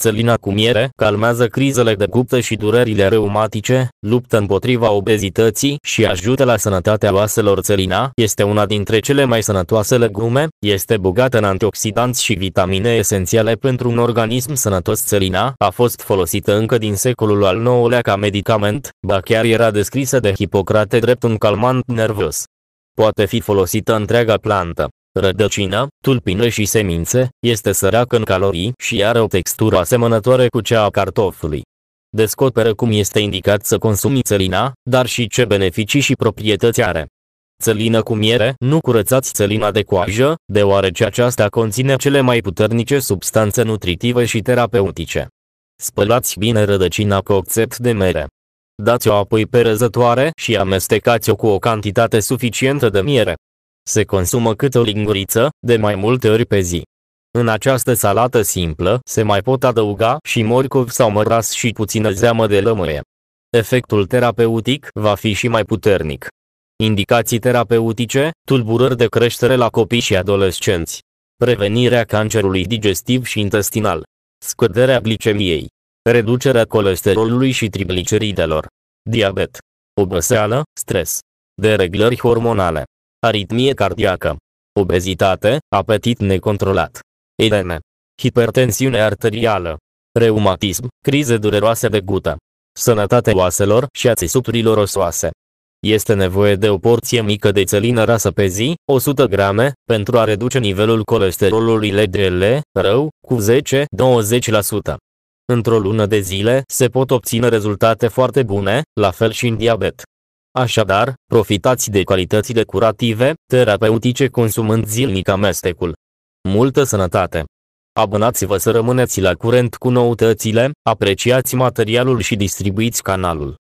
Țelina cu miere calmează crizele de cuptă și durerile reumatice, luptă împotriva obezității și ajută la sănătatea oaselor. Țelina este una dintre cele mai sănătoase legume, este bogată în antioxidanți și vitamine esențiale pentru un organism sănătos. Țelina a fost folosită încă din secolul al IX-lea ca medicament, ba chiar era descrisă de Hipocrate drept un calmant nervos. Poate fi folosită întreaga plantă. Rădăcina, tulpină și semințe, este săracă în calorii și are o textură asemănătoare cu cea a cartofului. Descoperă cum este indicat să consumi țelina, dar și ce beneficii și proprietăți are. Țelină cu miere, nu curățați țelina de coajă, deoarece aceasta conține cele mai puternice substanțe nutritive și terapeutice. Spălați bine rădăcina cu oțet de mere. Dați-o apoi pe răzătoare și amestecați-o cu o cantitate suficientă de miere. Se consumă câte o linguriță, de mai multe ori pe zi. În această salată simplă se mai pot adăuga și morcov sau măras și puțină zeamă de lămâie. Efectul terapeutic va fi și mai puternic. Indicații terapeutice, tulburări de creștere la copii și adolescenți. Prevenirea cancerului digestiv și intestinal. Scăderea glicemiei. Reducerea colesterolului și trigliceridelor. Diabet. Obăseală, stres. Dereglări hormonale aritmie cardiacă, obezitate, apetit necontrolat, edeme, hipertensiune arterială, reumatism, crize dureroase de gută, sănătate oaselor și a țesuturilor osoase. Este nevoie de o porție mică de țelină rasă pe zi, 100 grame, pentru a reduce nivelul colesterolului LDL, rău, cu 10-20%. Într-o lună de zile se pot obține rezultate foarte bune, la fel și în diabet. Așadar, profitați de calitățile curative, terapeutice consumând zilnic amestecul. Multă sănătate! Abonați-vă să rămâneți la curent cu noutățile, apreciați materialul și distribuiți canalul.